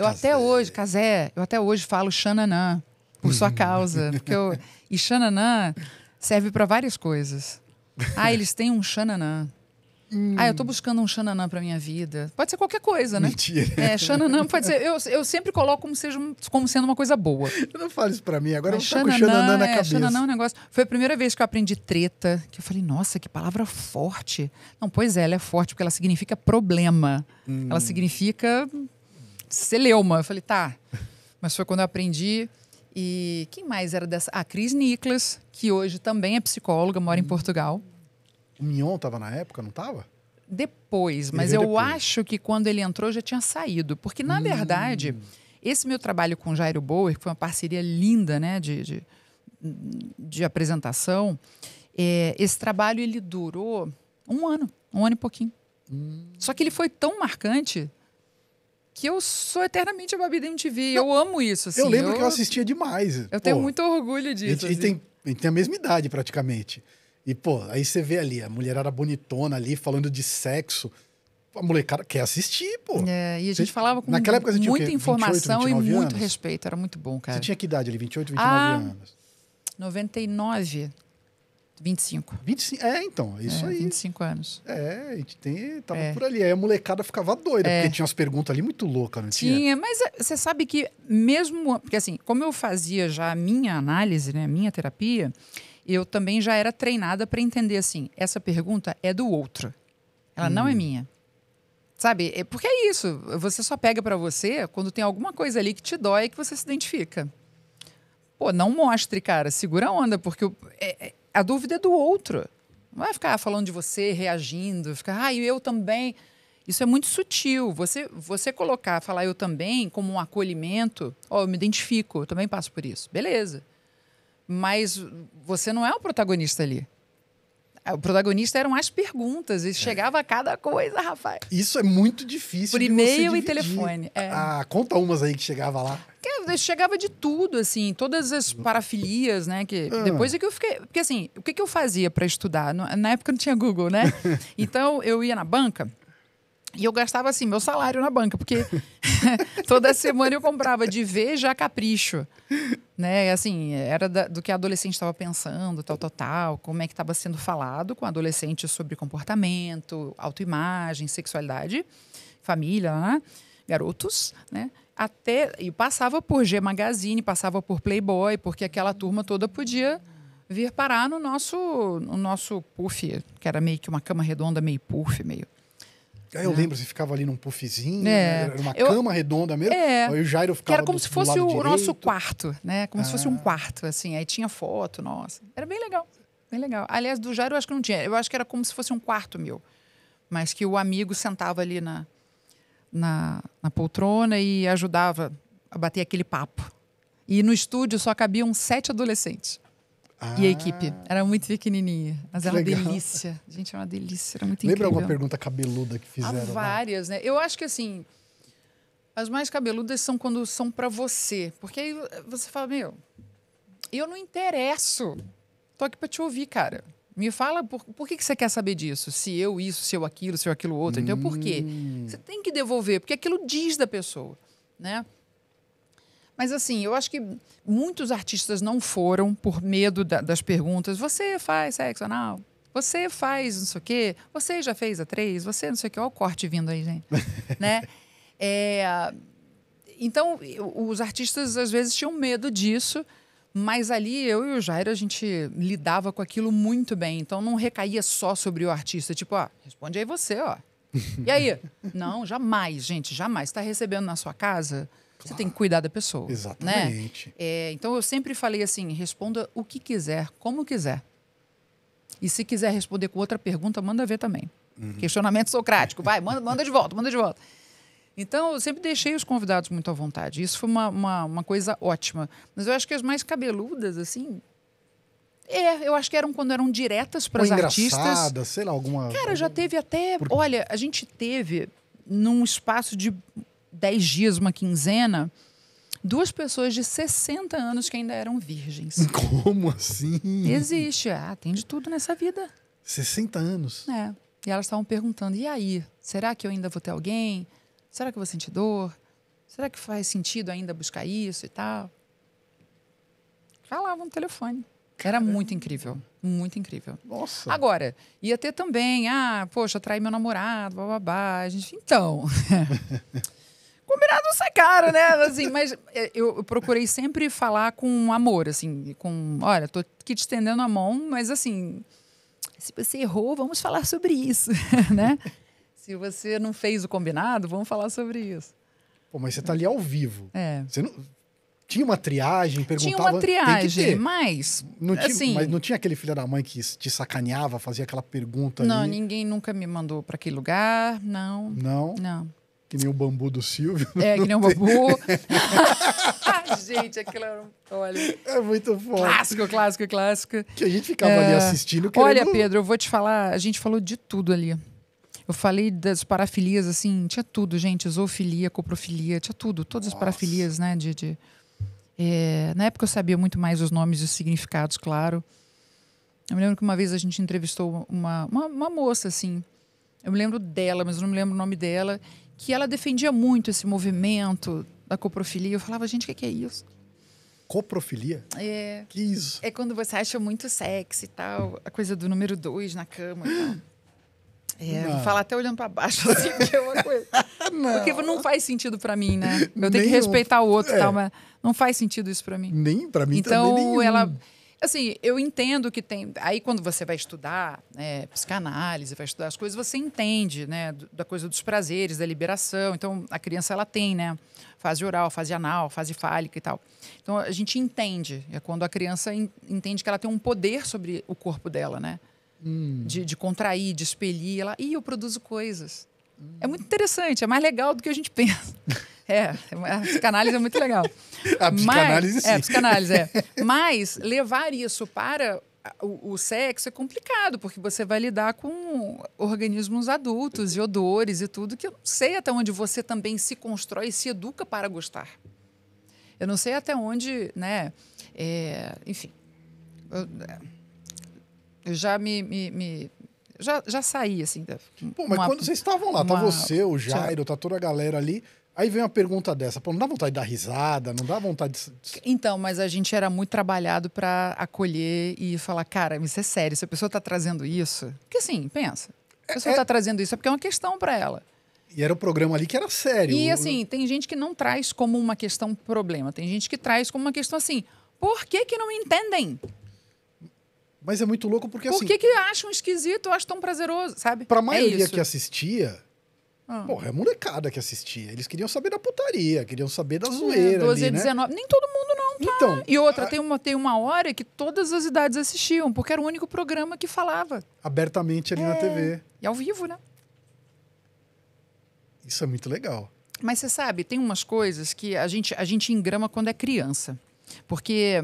Eu Cazé. até hoje, Casé, eu até hoje falo Xananã por sua causa. porque eu, e Xananã serve para várias coisas. Ah, eles têm um Xananã. Hum. Ah, eu estou buscando um Xananã pra minha vida. Pode ser qualquer coisa, né? Mentira. É, Xananã pode ser. Eu, eu sempre coloco como, seja, como sendo uma coisa boa. Eu não falo isso pra mim, agora Mas eu vou xananã, com Xananã na é, cabeça. Xananã é um negócio. Foi a primeira vez que eu aprendi treta, que eu falei, nossa, que palavra forte. Não, pois é, ela é forte, porque ela significa problema. Hum. Ela significa celeuma. Eu falei, tá. Mas foi quando eu aprendi. E quem mais era dessa? A ah, Cris Niklas, que hoje também é psicóloga, mora em hum. Portugal. O Mion estava na época, não estava? Depois, mas eu depois. acho que quando ele entrou já tinha saído. Porque, na hum. verdade, esse meu trabalho com Jairo Boer, que foi uma parceria linda né, de, de, de apresentação, é, esse trabalho ele durou um ano, um ano e pouquinho. Hum. Só que ele foi tão marcante que eu sou eternamente a babida MTV. Não, eu amo isso. Assim, eu lembro eu, que eu assistia demais. Eu pô, tenho muito orgulho disso. A gente, assim. tem, a gente tem a mesma idade, praticamente. E, pô, aí você vê ali, a mulher era bonitona ali, falando de sexo. A molecada quer assistir, pô. É, e a gente você, falava com naquela época, você muita tinha informação 28, e muito anos? respeito. Era muito bom, cara. Você tinha que idade ali? 28, 29 ah, anos? 99. 25. 25. É, então, é isso é, aí. 25 anos. É, a gente tem, tava é. por ali. Aí a molecada ficava doida, é. porque tinha umas perguntas ali muito loucas, não né? tinha? Tinha, mas eh, você sabe que mesmo. Porque assim, como eu fazia já a minha análise, né, a minha terapia, eu também já era treinada para entender assim: essa pergunta é do outro. Ela hum. não é hum. minha. Sabe? É, porque é isso. Você só pega para você quando tem alguma coisa ali que te dói e que você se identifica pô, não mostre, cara, segura a onda, porque eu, é, é a dúvida é do outro. Não vai ficar falando de você, reagindo, ficar, ah, eu também. Isso é muito sutil. Você, você colocar, falar eu também, como um acolhimento, ó, oh, eu me identifico, eu também passo por isso. Beleza. Mas você não é o protagonista ali. O protagonista eram as perguntas, e é. chegava a cada coisa, rapaz. Isso é muito difícil. Por e-mail e telefone. É. Ah, conta umas aí que chegava lá. Que, chegava de tudo, assim, todas as parafilias, né? Que ah. depois é que eu fiquei. Porque assim, o que, que eu fazia para estudar? Na época não tinha Google, né? Então eu ia na banca. E eu gastava assim, meu salário na banca, porque toda semana eu comprava de veja capricho. Né? Assim, era da, do que a adolescente estava pensando, tal, tal, tal, como é que estava sendo falado com adolescentes adolescente sobre comportamento, autoimagem, sexualidade, família, né? garotos, né? Até. E passava por G Magazine, passava por Playboy, porque aquela turma toda podia vir parar no nosso, no nosso puff, que era meio que uma cama redonda, meio puff, meio. Aí eu né? lembro, você ficava ali num puffzinho, é. Né? era uma eu... cama redonda mesmo. É. Aí o Jairo ficava. Que era como do, se fosse o direito. nosso quarto, né? Como ah. se fosse um ah. quarto, assim. Aí tinha foto, nossa. Era bem legal. Bem legal. Aliás, do Jairo eu acho que não tinha. Eu acho que era como se fosse um quarto meu. Mas que o amigo sentava ali na, na, na poltrona e ajudava a bater aquele papo. E no estúdio só cabiam sete adolescentes. Ah. E a ah. equipe. Era muito pequenininha, mas que era uma delícia. Gente, era uma delícia, era muito Lembra incrível. Lembra alguma pergunta cabeluda que fizeram? Há né? várias, né? né? Eu acho que assim, as mais cabeludas são quando são para você, porque aí você fala, meu, eu não interesso. Tô aqui para te ouvir, cara. Me fala por, por que, que você quer saber disso? Se eu isso, se eu aquilo, se eu aquilo outro. Então, por quê? Você hum. tem que devolver, porque aquilo diz da pessoa, né? Mas assim, eu acho que muitos artistas não foram por medo da, das perguntas. Você faz sexo anal? Você faz não sei o quê? Você já fez a três? Você não sei o quê? Olha o corte vindo aí, gente. né? É, então, os artistas às vezes tinham medo disso. Mas ali eu e o Jairo a gente lidava com aquilo muito bem, então não recaía só sobre o artista, tipo, ó, responde aí você, ó. E aí? não, jamais, gente, jamais. Está recebendo na sua casa? Claro. Você tem que cuidar da pessoa. Né? Exatamente. Né? É, então eu sempre falei assim: responda o que quiser, como quiser. E se quiser responder com outra pergunta, manda ver também. Uhum. Questionamento socrático, vai, manda, manda de volta, manda de volta. Então, eu sempre deixei os convidados muito à vontade. Isso foi uma, uma, uma, coisa ótima. Mas eu acho que as mais cabeludas, assim. É, eu acho que eram quando eram diretas para as artistas. sei lá, alguma. Cara, já teve até. Olha, a gente teve num espaço de dez dias, uma quinzena, duas pessoas de 60 anos que ainda eram virgens. Como assim? Existe. Ah, tem de tudo nessa vida. 60 anos? É. E elas estavam perguntando: e aí? Será que eu ainda vou ter alguém? Será que eu vou sentir dor? Será que faz sentido ainda buscar isso e tal? Falavam no telefone. Era muito incrível. Muito incrível. Nossa. Agora, ia ter também, ah, poxa, traí meu namorado, blá. A gente, então. não é caro, né? Assim, mas é, eu, procurei sempre falar com amor, assim, com, olha, tô aqui te estendendo a mão, mas assim, se você errou, vamos falar sobre isso, né? se você não fez o combinado, vamos falar sobre isso. Pô, mas você tá ali ao vivo. É. Você não, tinha uma triagem, perguntava. Tinha uma triagem, mas. Não tinha, assim, mas não tinha aquele filho da mãe que te sacaneava, fazia aquela pergunta. Não, ali. ninguém nunca me mandou para aquele lugar, não. Não. Não. Que nem o bambu do Silvio. É, que nem o bambu. gente, aquilo era um. Olha. É muito forte. Clássico, clássico, clássico. Que a gente ficava é... ali assistindo. Querendo... Olha, Pedro, eu vou te falar, a gente falou de tudo ali. Eu falei das parafilias, assim, tinha tudo, gente. Zoofilia, coprofilia, tinha tudo. Todas Nossa. as parafilias, né? De, de... É... na época eu sabia muito mais os nomes e os significados, claro. Eu me lembro que uma vez a gente entrevistou uma, uma, uma moça, assim. Eu me lembro dela, mas eu não me lembro o nome dela que ela defendia muito esse movimento da coprofilia. Eu falava, gente, o que é isso? Coprofilia? É. Que isso? É quando você acha muito sexy e tal, a coisa do número dois na cama e tal. É, vou falar até olhando para baixo, assim, que é uma coisa. não. Porque não faz sentido para mim, né? Eu tenho nenhum. que respeitar o outro e é. tal, mas não faz sentido isso para mim. Nem para mim então, também Então, ela... Assim, eu entendo que tem. Aí, quando você vai estudar né, psicanálise, vai estudar as coisas, você entende, né? Da coisa dos prazeres, da liberação. Então, a criança, ela tem, né? Fase oral, fase anal, fase fálica e tal. Então, a gente entende. É quando a criança entende que ela tem um poder sobre o corpo dela, né? Hum. De, de, contrair, de expelir. Ela, e eu produzo coisas. Hum. É muito interessante, é mais legal do que a gente pensa. É, a psicanálise é muito legal. A psicanálise, Mas, é, sim. É, a psicanálise, é. Mas levar isso para o, o, sexo é complicado, porque você vai lidar com organismos adultos e odores e tudo, que eu não sei até onde você também se constrói e se educa para gostar. Eu não sei até onde, né? É, enfim. Eu, é, eu já me, me, me já, já saí, assim. Da, Pô, mas uma, quando vocês estavam lá, tá uma, tá você, o Jairo, tá toda a galera ali. Aí vem uma pergunta dessa, Pô, não dá vontade de dar risada, não dá vontade de... Então, mas a gente era muito trabalhado para acolher e falar, cara, isso é sério, se a pessoa tá trazendo isso... Porque assim, pensa, a é, pessoa é, tá trazendo isso é porque é uma questão para ela. E era o programa ali que era sério. E assim, tem gente que não traz como uma questão problema, tem gente que traz como uma questão assim, por que que não entendem? Mas é muito louco porque Por assim. Por que, que acham esquisito eu acho tão prazeroso, sabe? Pra maioria é que assistia, ah. Porra, é molecada que assistia. Eles queriam saber da putaria, queriam saber da zoeira. É, 12 ali, 19. Né? Nem todo mundo não, tá? Então, e outra, a... tem, uma, tem uma hora que todas as idades assistiam, porque era o único programa que falava. Abertamente ali é... na TV. E ao vivo, né? Isso é muito legal. Mas você sabe, tem umas coisas que a gente, a gente engrama quando é criança. Porque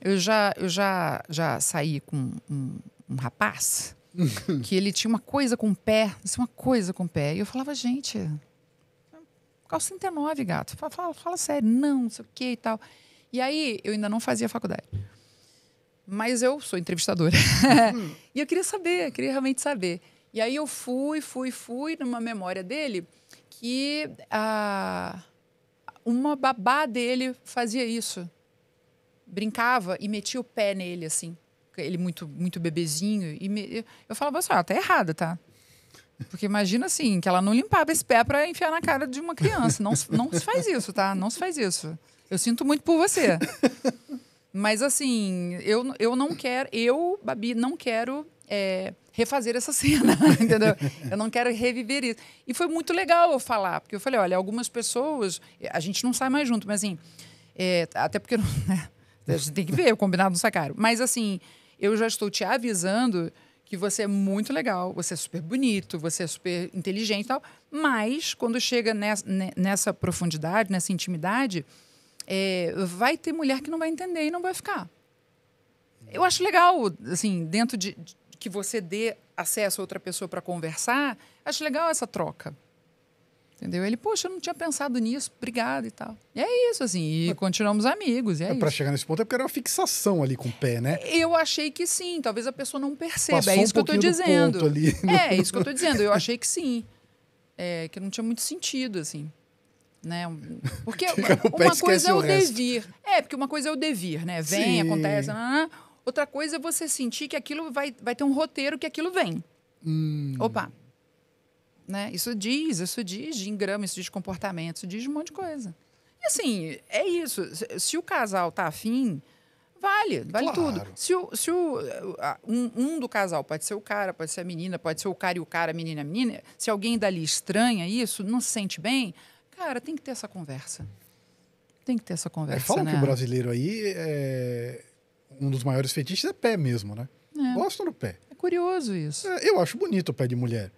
eu já, eu já, já saí com um, um rapaz que ele tinha uma coisa com o pé, assim, uma coisa com o pé. E eu falava, gente, calça 39, gato. Fala, fala, fala sério, não, não sei o que e tal. E aí, eu ainda não fazia faculdade. Mas eu sou entrevistadora. Uhum. e eu queria saber, eu queria realmente saber. E aí eu fui, fui, fui numa memória dele que ah, uma babá dele fazia isso brincava e metia o pé nele, assim. Ele muito, muito bebezinho. E me... eu falava assim, ah, tá errada, tá? Porque imagina assim, que ela não limpava esse pé para enfiar na cara de uma criança. Não, não se faz isso, tá? Não se faz isso. Eu sinto muito por você. Mas assim, eu, eu não quero, eu, Babi, não quero é, refazer essa cena, entendeu? Eu não quero reviver isso. E foi muito legal eu falar, porque eu falei, olha, algumas pessoas, a gente não sai mais junto, mas assim, é, até porque né, tem que ver, o combinado não sai caro. Mas assim, eu já estou te avisando que você é muito legal, você é super bonito, você é super inteligente e tal. Mas quando chega nessa, nessa profundidade, nessa intimidade, é, vai ter mulher que não vai entender e não vai ficar. Eu acho legal, assim, dentro de, de que você dê acesso a outra pessoa para conversar, acho legal essa troca. Entendeu? Ele, poxa, eu não tinha pensado nisso, obrigado e tal. E é isso, assim, e Mas, continuamos amigos. é, é Para chegar nesse ponto é porque era uma fixação ali com o pé, né? Eu achei que sim, talvez a pessoa não perceba. É Passou é isso um que eu tô dizendo. Ali, é, né? é, isso que eu tô dizendo. Eu achei que sim. É, que não tinha muito sentido, assim. Né? Porque uma coisa é o, o devir. É, porque uma coisa é o devir, né? Vem, sim. acontece. Né, né, Outra coisa é você sentir que aquilo vai, vai ter um roteiro que aquilo vem. Hum. Opa, né? Isso diz, isso diz de engrama, isso diz de comportamento, isso diz de um monte de coisa. E assim, é isso. Se o casal tá afim, vale, vale claro. tudo. Se, o, se o, um, um, do casal pode ser o cara, pode ser a menina, pode ser o cara e o cara, a menina e a menina, se alguém dali estranha isso, não se sente bem, cara, tem que ter essa conversa. Tem que ter essa é, conversa. É, falam né? que o né? brasileiro aí é um dos maiores fetiches é pé mesmo, né? É. Gostam do pé. É curioso isso. É, eu acho bonito o pé de mulher.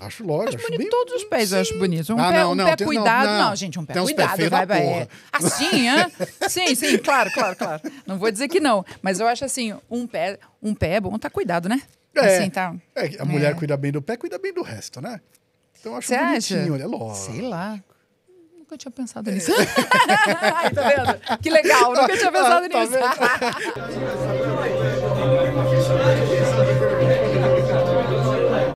Acho lógico. Acho, acho bonito bem... todos os pés, Sim. eu acho bonito. Um ah, pé, não, um não, pé tem, cuidado. Não, não, gente, um pé cuidado. Pé vai, vai. É. Assim, hã? sim, sim, claro, claro, claro. Não vou dizer que não. Mas eu acho assim, um pé, um pé é bom, tá cuidado, né? É, assim, tá. É, a mulher é. cuida bem do pé, cuida bem do resto, né? Então eu acho bonitinho, acha? Né? lógico. Sei lá. Nunca tinha pensado é. nisso. Ai, tá vendo? Que legal, nunca tinha ah, pensado tá nisso.